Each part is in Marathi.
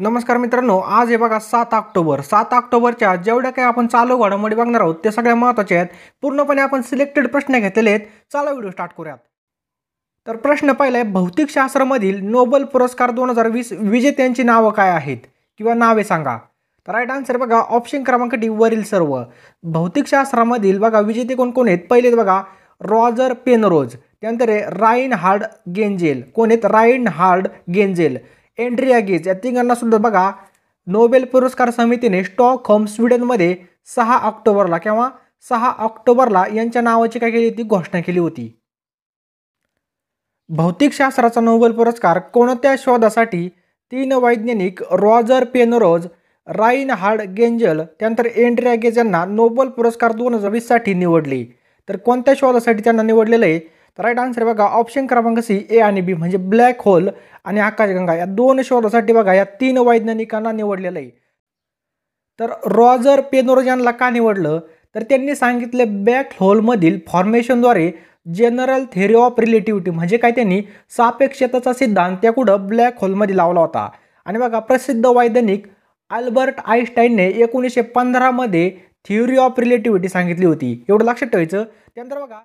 नमस्कार मित्रांनो आज हे बघा सात ऑक्टोबर सात ऑक्टोबरच्या जेवढ्या काही आपण चालू घडामोडी बघणार आहोत ते सगळ्या महत्त्वाचे आहेत पूर्णपणे आपण सिलेक्टेड प्रश्न घेतलेले आहेत चालू व्हिडिओ स्टार्ट करूयात तर प्रश्न पहिला आहे भौतिकशास्त्रामधील नोबेल पुरस्कार दोन हजार वीस विजेत्यांची नावं काय आहेत किंवा नावे सांगा तर राईट आन्सर बघा ऑप्शन क्रमांक डी वरील सर्व भौतिकशास्त्रामधील बघा विजेते कोण कोण आहेत पहिले बघा रॉजर पेनरोज त्यानंतर आहे राईन हार्ड गेंजेल कोण आहेत राईन हार्ड गेंजेल एंड्रिया गीज या तिघांना सुद्धा बघा नोबेल पुरस्कार समितीने होम स्वीडनमध्ये सहा ऑक्टोबरला किंवा सहा ऑक्टोबरला यांच्या नावाची काय केली होती घोषणा केली होती भौतिकशास्त्राचा नोबेल पुरस्कार कोणत्या शोधासाठी तीन वैज्ञानिक रॉजर पेनरोज राईन हार्ड गेंजल त्यानंतर एंड्रिया गेज यांना नोबेल पुरस्कार दोन हजार वीससाठी निवडले तर कोणत्या शोधासाठी त्यांना निवडलेलं आहे राईट आन्सर बघा ऑप्शन क्रमांक सी ए आणि बी म्हणजे ब्लॅक होल आणि आकाशगंगा या दोन शोधासाठी बघा या तीन वैज्ञानिकांना निवडलेलं आहे तर रॉजर पेनोरजानला यांना का निवडलं तर त्यांनी सांगितलं ब्लॅक होलमधील फॉर्मेशनद्वारे जनरल थेअरी ऑफ रिलेटिव्हिटी म्हणजे काय त्यांनी सापेक्षताचा सिद्धांत त्या कुठं ब्लॅक होलमध्ये लावला होता आणि बघा प्रसिद्ध वैज्ञानिक अल्बर्ट आईन्स्टाईनने एकोणीसशे पंधरामध्ये थिअरी ऑफ रिलेटिव्हिटी सांगितली होती एवढं लक्षात ठेवायचं त्यानंतर बघा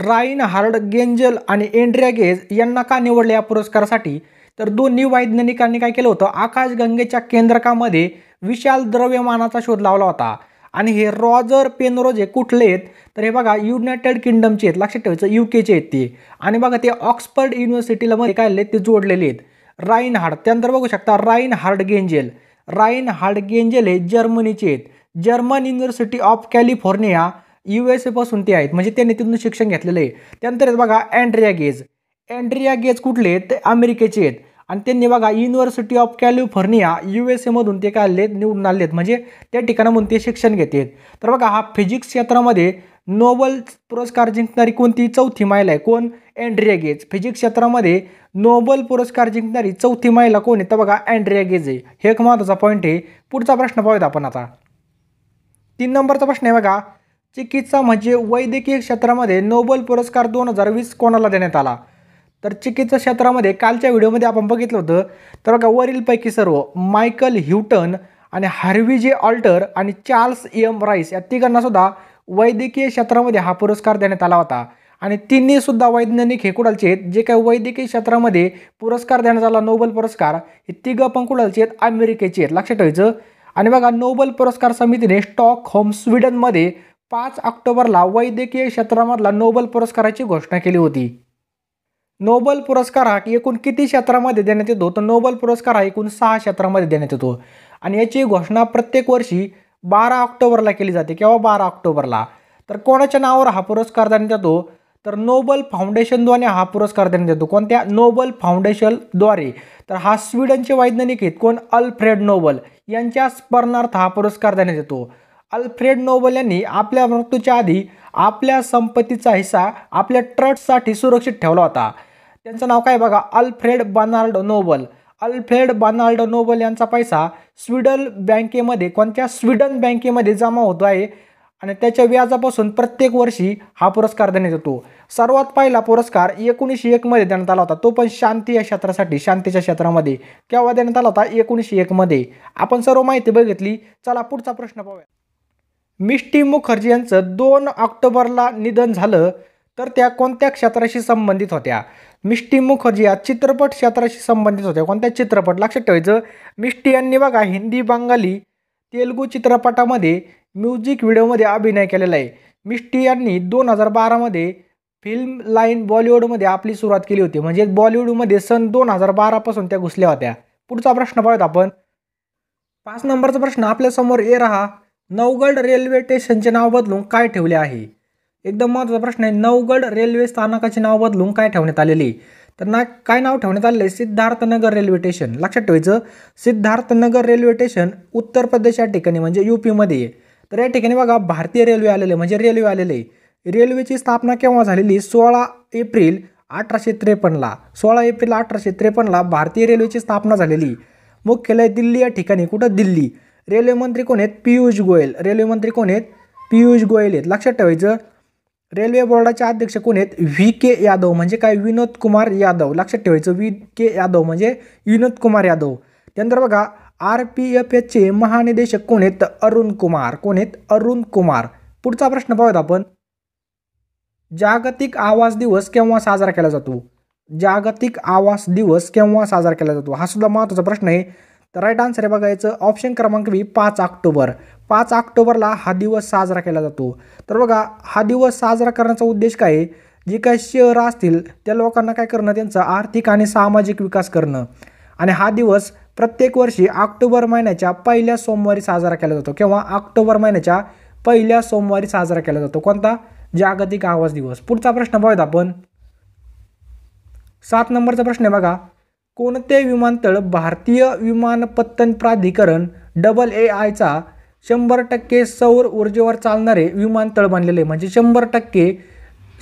राईन हार्ड गेंजल आणि एंड्रिया गेज यांना का निवडले या पुरस्कारासाठी तर दोन्ही वैज्ञानिकांनी काय केलं होतं आकाशगंगेच्या केंद्रकामध्ये विशाल द्रव्यमानाचा शोध लावला होता आणि हे रॉजर पेनरोज हे कुठले आहेत तर हे बघा युनायटेड किंगडमचे आहेत लक्षात ठेवायचं यू केचे आहेत ते आणि बघा ते ऑक्सफर्ड युनिव्हर्सिटीला मध्ये काय ते जोडलेले आहेत राईन हार्ड त्यानंतर बघू शकता राईन हार्ड गेंजेल राईन हार्ड गेंजेल हे जर्मनीचे आहेत German university of California U S एपासून ते आहेत म्हणजे त्यांनी तिथून शिक्षण घेतलेलं आहे त्यानंतर बघा अँड्रिया गेज अँड्रिया गेज कुठले ते अमेरिकेचे आहेत आणि त्यांनी बघा university of California U S एमधून ते काय आले निवडून आलेत म्हणजे त्या ठिकाणामधून ते शिक्षण घेतात तर बघा हा फिजिक्स क्षेत्रामध्ये नोबल पुरस्कार जिंकणारी कोणती चौथी महिला आहे कोण अँड्रिया गेज फिजिक्स क्षेत्रामध्ये नोबल पुरस्कार जिंकणारी चौथी महिला कोण आहे तर बघा अँड्रिया गेज आहे हे एक महत्त्वाचा पॉईंट आहे पुढचा प्रश्न पाहूयात आपण आता तीन नंबरचा प्रश्न आहे बघा चिकित्सा म्हणजे वैद्यकीय क्षेत्रामध्ये नोबेल पुरस्कार दोन हजार वीस कोणाला देण्यात आला तर चिकित्सा क्षेत्रामध्ये कालच्या व्हिडिओमध्ये आपण बघितलं होतं तर बघा वरीलपैकी सर्व मायकल ह्युटन आणि हार्वी जे ऑल्टर आणि चार्ल्स एम राईस या तिघांना सुद्धा वैद्यकीय क्षेत्रामध्ये हा पुरस्कार देण्यात आला होता आणि तिन्ही सुद्धा वैज्ञानिक हे कुडालचे आहेत जे काय वैद्यकीय क्षेत्रामध्ये पुरस्कार देण्यात आला नोबेल पुरस्कार हे तिघं पण कुडालचे आहेत अमेरिकेचे आहेत लक्षात ठेवायचं आणि बघा नोबेल पुरस्कार समितीने स्टॉक होम स्वीडनमध्ये पाच ऑक्टोबरला वैद्यकीय क्षेत्रामधला नोबल पुरस्काराची घोषणा केली होती नोबल पुरस्कार हा एकूण किती क्षेत्रामध्ये देण्यात येतो तर नोबल पुरस्कार हा एकूण सहा क्षेत्रामध्ये देण्यात येतो आणि याची घोषणा प्रत्येक वर्षी बारा ऑक्टोबरला केली जाते किंवा बारा ऑक्टोबरला तर कोणाच्या नावावर हा पुरस्कार देण्यात येतो तर नोबल फाउंडेशनद्वारे हा पुरस्कार देण्यात येतो कोणत्या नोबल फाउंडेशनद्वारे तर हा स्वीडनचे वैज्ञानिक आहेत कोण अल्फ्रेड नोबल यांच्या स्मरणार्थ हा पुरस्कार देण्यात येतो अल्फ्रेड नोबल यांनी आपल्या मृत्यूच्या आधी आपल्या संपत्तीचा हिस्सा आपल्या ट्रस्टसाठी सुरक्षित ठेवला होता त्यांचं नाव काय बघा Alfred Bernhard Nobel Alfred Bernhard Nobel यांचा पैसा स्वीडन बँकेमध्ये कोणत्या स्वीडन बँकेमध्ये जमा होतो आहे आणि त्याच्या व्याजापासून प्रत्येक वर्षी हा पुरस्कार देण्यात येतो सर्वात पहिला पुरस्कार एकोणीसशे एकमध्ये देण्यात आला होता तो पण शांती या क्षेत्रासाठी शांतीच्या क्षेत्रामध्ये केव्हा देण्यात आला होता एकोणीसशे एकमध्ये आपण सर्व माहिती बघितली चला पुढचा प्रश्न पाहूया मिष्टी मुखर्जी यांचं दोन ऑक्टोबरला निधन झालं तर त्या कोणत्या क्षेत्राशी संबंधित होत्या मिष्टी मुखर्जी या चित्रपट क्षेत्राशी संबंधित होत्या कोणत्या चित्रपट लक्षात ठेवायचं मिष्टी यांनी बघा हिंदी बंगाली तेलुगू चित्रपटामध्ये म्युझिक व्हिडिओमध्ये अभिनय केलेला आहे मिष्टी यांनी दोन हजार बारामध्ये फिल्म लाईन बॉलिवूडमध्ये आपली सुरुवात केली होती म्हणजे बॉलिवूडमध्ये सन दोन हजार बारापासून त्या घुसल्या होत्या पुढचा प्रश्न पाहूयात आपण पाच नंबरचा प्रश्न आपल्यासमोर ए रहा नवगड रेल्वे स्टेशनचे नाव बदलून काय ठेवले आहे एकदम महत्त्वाचा प्रश्न आहे नवगड रेल्वे स्थानकाचे नाव बदलून काय ठेवण्यात आलेले तर ना काय नाव ठेवण्यात आलेलं आहे सिद्धार्थनगर रेल्वे स्टेशन लक्षात ठेवायचं सिद्धार्थनगर रेल्वे स्टेशन उत्तर प्रदेश या ठिकाणी म्हणजे यू आहे तर या ठिकाणी बघा भारतीय रेल्वे आलेले म्हणजे रेल्वे आलेले रेल्वेची स्थापना केव्हा झालेली सोळा एप्रिल अठराशे त्रेपन्नला सोळा एप्रिल अठराशे त्रेपन्नला भारतीय रेल्वेची स्थापना झालेली मुख्यालय दिल्ली या ठिकाणी कुठं दिल्ली रेल्वेमंत्री कोण आहेत पियुष गोयल रेल्वेमंत्री कोण आहेत पियुष गोयल आहेत लक्षात ठेवायचं रेल्वे बोर्डाचे अध्यक्ष कोण आहेत व्ही के यादव म्हणजे काय विनोद कुमार यादव लक्षात ठेवायचं व्ही के यादव म्हणजे विनोद कुमार यादव त्यानंतर बघा आर पी एफ एचे महानिदेशक कोण आहेत अरुण कुमार कोण आहेत अरुण कुमार पुढचा प्रश्न पाहूयात आपण जागतिक आवास दिवस केव्हा साजरा केला जातो जागतिक आवास दिवस केव्हा साजरा केला जातो हा सुद्धा महत्त्वाचा प्रश्न आहे तर राईट आन्सर आहे बघायचं ऑप्शन क्रमांक बी पाच ऑक्टोबर पाच ऑक्टोबरला हा दिवस साजरा केला जातो तर बघा हा दिवस साजरा करण्याचा उद्देश काय आहे जी काही शहरं असतील त्या लोकांना काय करणं त्यांचा आर्थिक आणि सामाजिक विकास करणं आणि हा दिवस प्रत्येक वर्षी ऑक्टोबर महिन्याच्या पहिल्या सोमवारी साजरा केला जातो किंवा ऑक्टोबर महिन्याच्या पहिल्या सोमवारी साजरा केला जातो कोणता जागतिक आवाज दिवस पुढचा प्रश्न पाहूयात आपण सात नंबरचा प्रश्न आहे बघा कोणते विमानतळ भारतीय विमानपत्तन प्राधिकरण डबल ए आयचा शंभर टक्के सौर ऊर्जेवर चालणारे विमानतळ बनलेले आहे म्हणजे शंभर टक्के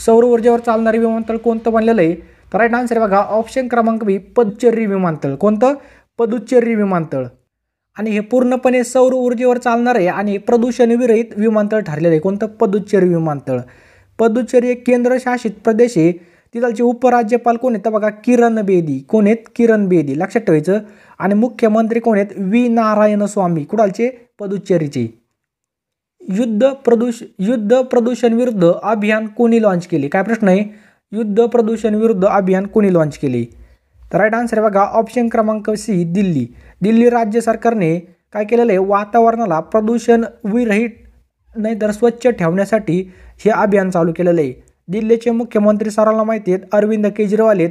सौर ऊर्जेवर चालणारे विमानतळ कोणतं बनलेलं आहे तर राईट आन्सर बघा ऑप्शन क्रमांक बी पदुच्चेरी विमानतळ कोणतं पदुच्चेरी विमानतळ आणि हे पूर्णपणे सौर ऊर्जेवर चालणारे आणि प्रदूषणविरहित विमानतळ ठरलेलं आहे कोणतं पदुच्चेरी विमानतळ पदुच्चेरी एक केंद्रशासित प्रदेश आहे तिथलचे उपराज्यपाल कोण आहेत तर बघा किरण बेदी कोण आहेत किरण बेदी लक्षात ठेवायचं आणि मुख्यमंत्री कोण आहेत वी नारायण स्वामी कुडालचे पदुच्चेरीचे युद्ध प्रदूष युद्ध प्रदूषण विरुद्ध अभियान कोणी लॉन्च केले काय प्रश्न आहे युद्ध प्रदूषण विरुद्ध अभियान कोणी लॉन्च केले तर राईट आन्सर बघा ऑप्शन क्रमांक सी दिल्ली दिल्ली राज्य सरकारने काय केलेलं आहे वातावरणाला प्रदूषण विरहित नाही तर स्वच्छ ठेवण्यासाठी हे अभियान चालू केलेलं आहे दिल्लीचे मुख्यमंत्री सरांना माहिती आहेत अरविंद केजरीवाल आहेत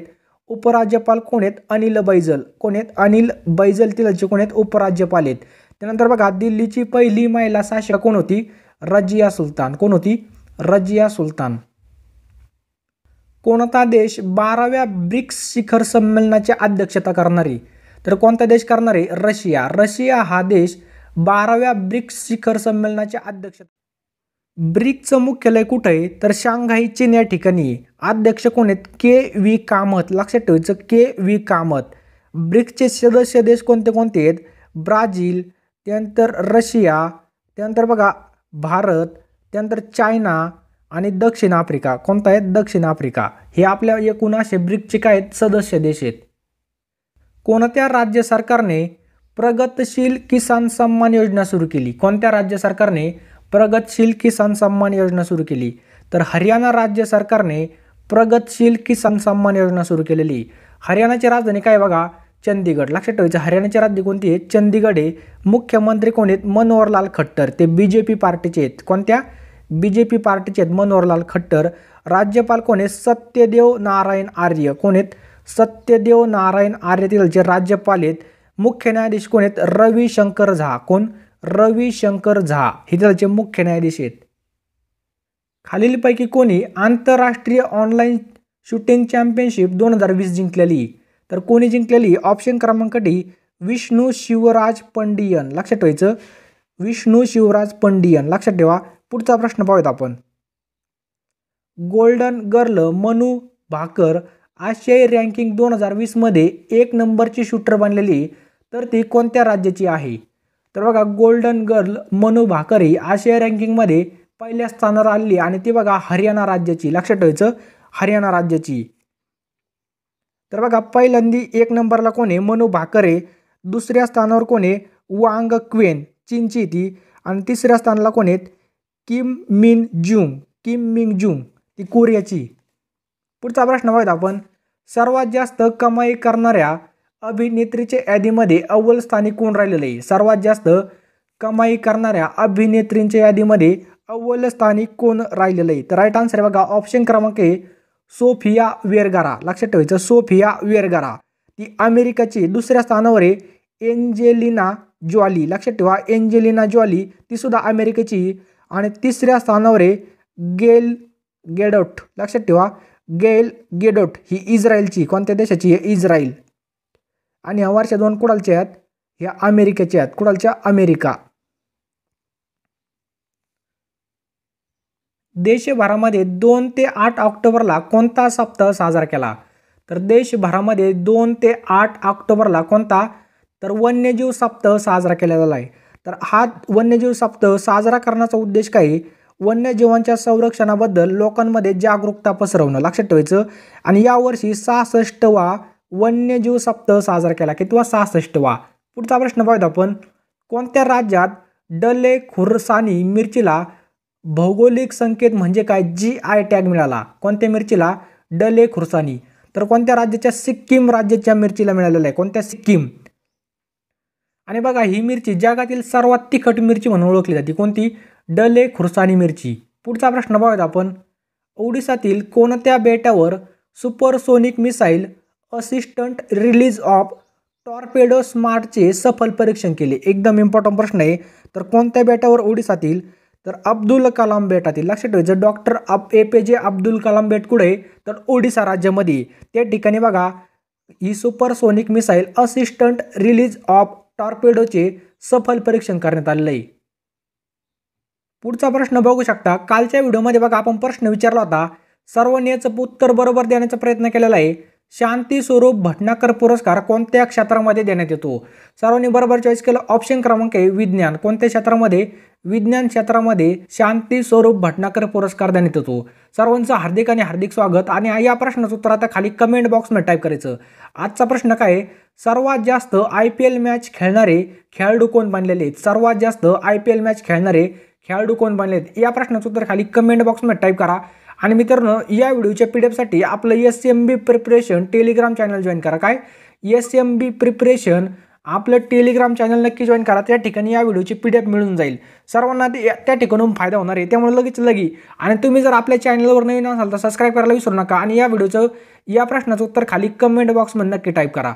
उपराज्यपाल कोण आहेत अनिल बैजल कोण आहेत अनिल बैजल तिलाचे कोण आहेत उपराज्यपाल आहेत त्यानंतर बघा दिल्लीची पहिली महिला शासक कोण होती रजिया सुलतान कोण होती रजिया सुलतान कोणता देश बाराव्या ब्रिक्स शिखर संमेलनाची अध्यक्षता करणारी तर कोणता देश करणारे रशिया रशिया हा देश बाराव्या ब्रिक्स शिखर संमेलनाची अध्यक्षता ब्रिकचं मुख्यालय कुठं आहे तर शांघाई चीन या ठिकाणी आहे अध्यक्ष कोण आहेत के व्ही कामत लक्षात ठेवायचं के व्ही कामत ब्रिक्सचे सदस्य देश कोणते कोणते आहेत ब्राझील त्यानंतर रशिया त्यानंतर बघा भारत त्यानंतर चायना आणि दक्षिण आफ्रिका कोणता आहे दक्षिण आफ्रिका हे आपल्या एकूण असे ब्रिक्सचे काय आहेत सदस्य देश आहेत कोणत्या राज्य सरकारने प्रगतशील किसान सन्मान योजना सुरू केली कोणत्या राज्य सरकारने प्रगतशील किसान सन्मान योजना सुरू केली तर हरियाणा राज्य सरकारने प्रगतशील किसान सन्मान योजना सुरू केलेली हरियाणाची राजधानी काय बघा चंदीगड लक्षात ठेवायचं हरियाणाची राजधानी कोणती आहे चंदीगड हे मुख्यमंत्री कोण आहेत मनोहरलाल खट्टर ते बी जे पी पार्टीचे आहेत कोणत्या बी जे पी पार्टीचे आहेत मनोहरलाल खट्टर राज्यपाल कोण आहेत सत्यदेव नारायण आर्य कोण आहेत सत्यदेव नारायण आर्य तिथलचे राज्यपाल आहेत मुख्य न्यायाधीश कोण आहेत शंकर झा कोण रवी शंकर झा हे त्याचे मुख्य न्यायाधीश आहेत खालीलपैकी कोणी आंतरराष्ट्रीय ऑनलाईन शूटिंग चॅम्पियनशिप दोन हजार वीस जिंकलेली तर कोणी जिंकलेली ऑप्शन क्रमांक डी विष्णू शिवराज पंडियन लक्षात ठेवायचं विष्णू शिवराज पंडियन लक्षात ठेवा पुढचा प्रश्न पाहूयात आपण गोल्डन गर्ल मनू भाकर आशियाई रँकिंग दोन हजार वीसमध्ये एक नंबरची शूटर बनलेली तर ती कोणत्या राज्याची आहे तर बघा गोल्डन गर्ल मनू भाकरे आशिया रँकिंगमध्ये पहिल्या स्थानावर आली आणि ती बघा हरियाणा राज्याची लक्षात ठेवायचं हरियाणा राज्याची तर बघा पहिल्यांदी एक नंबरला कोण आहे मनू भाकरे दुसऱ्या स्थानावर कोण आहे वांग क्वेन चीनची ती आणि तिसऱ्या स्थानाला कोण आहेत किम मिन जुंग किम मिंग जुंग ती कोरियाची पुढचा प्रश्न बघत आपण सर्वात जास्त कमाई करणाऱ्या अभिनेत्रीच्या यादीमध्ये अव्वल स्थानी कोण राहिलेलं आहे सर्वात जास्त कमाई करणाऱ्या अभिनेत्रींच्या यादीमध्ये अव्वल स्थानी कोण राहिलेलं आहे तर राईट आन्सर आहे बघा ऑप्शन क्रमांक आहे सोफिया वेरगारा लक्षात ठेवायचं सोफिया वेरगारा ती अमेरिकाची दुसऱ्या स्थानावर आहे एंजेलिना ज्वाली लक्षात ठेवा एंजेलिना ज्वाली तीसुद्धा अमेरिकेची आणि तिसऱ्या स्थानावर आहे गेल गेडोट लक्षात ठेवा गेल गेडोट ही इस्रायलची कोणत्या देशाची आहे इस्रायल आणि ह्या वर्षा दोन कुडालच्या आहेत ह्या अमेरिकेच्या आहेत कुडालच्या अमेरिका देशभरामध्ये दोन ते आठ ऑक्टोबरला कोणता सप्ताह साजरा केला तर देशभरामध्ये दोन ते आठ ऑक्टोबरला कोणता तर वन्यजीव सप्ताह साजरा केला गेला आहे तर हा वन्यजीव सप्ताह साजरा करण्याचा उद्देश काय वन्यजीवांच्या संरक्षणाबद्दल लोकांमध्ये जागरूकता पसरवणं लक्षात ठेवायचं आणि यावर्षी सहासष्टवा वन्यजीव सप्ताह साजरा केला कितवा सहासष्टवा पुढचा प्रश्न पाहूयात आपण कोणत्या राज्यात डले खुरसानी मिरचीला भौगोलिक संकेत म्हणजे काय जी आय टॅग मिळाला कोणत्या मिरचीला डले खुरसानी तर कोणत्या राज्याच्या सिक्कीम राज्याच्या मिरचीला मिळालेलं आहे कोणत्या सिक्कीम आणि बघा ही मिरची जगातील सर्वात तिखट मिरची म्हणून ओळखली जाते कोणती डले खुरसानी मिरची पुढचा प्रश्न पाहूयात आपण ओडिसातील कोणत्या बेटावर supersonic missile assistant release of torpedo स्मार्टचे सफल परीक्षण केले एकदम इम्पॉर्टंट प्रश्न आहे तर कोणत्या बेटावर ओडिसातील तर अब्दुल कलाम बेटातील लक्षात जर डॉक्टर अप ए पी जे अब्दुल कलाम बेट कुठे तर ओडिसा राज्यामध्ये त्या ठिकाणी बघा ही supersonic missile assistant release of टॉर्पेडोचे सफल परीक्षण करण्यात आलेलं आहे पुढचा प्रश्न बघू शकता कालच्या व्हिडिओमध्ये बघा आपण प्रश्न विचारला होता सर्व याचं उत्तर बरोबर देण्याचा प्रयत्न केलेला आहे शांती स्वरूप भटनाकर पुरस्कार कोणत्या क्षेत्रामध्ये देण्यात येतो सर्वांनी बरोबर चॉईस केलं ऑप्शन क्रमांक आहे विज्ञान कोणत्या क्षेत्रामध्ये विज्ञान क्षेत्रामध्ये शांती स्वरूप भटनाकर पुरस्कार देण्यात येतो सर्वांचं हार्दिक आणि हार्दिक स्वागत आणि या प्रश्नाचं उत्तर आता खाली कमेंट बॉक्समध्ये टाईप करायचं आजचा प्रश्न काय सर्वात जास्त आय पी एल मॅच खेळणारे खेळाडू कोण बनलेले आहेत सर्वात जास्त आय पी एल मॅच खेळणारे खेळाडू कोण बनलेत या प्रश्नाचं उत्तर खाली कमेंट बॉक्समध्ये टाईप करा आणि मित्रांनो या व्हिडिओच्या पी डी एफसाठी आपलं S M B preparation Telegram channel join करा काय एस एम बी प्रिपरेशन आपलं टेलिग्राम चॅनल नक्की जॉईन करा त्या ठिकाणी या व्हिडिओची पी डी एफ मिळून जाईल सर्वांना त्या ठिकाणून फायदा होणार आहे त्यामुळे लगेच लगी आणि तुम्ही जर आपल्या चॅनलवर नवीन असाल तर सबस्क्राईब करायला विसरू नका आणि या व्हिडिओचं या प्रश्नाचं उत्तर खाली कमेंट बॉक्समध्ये नक्की टाईप करा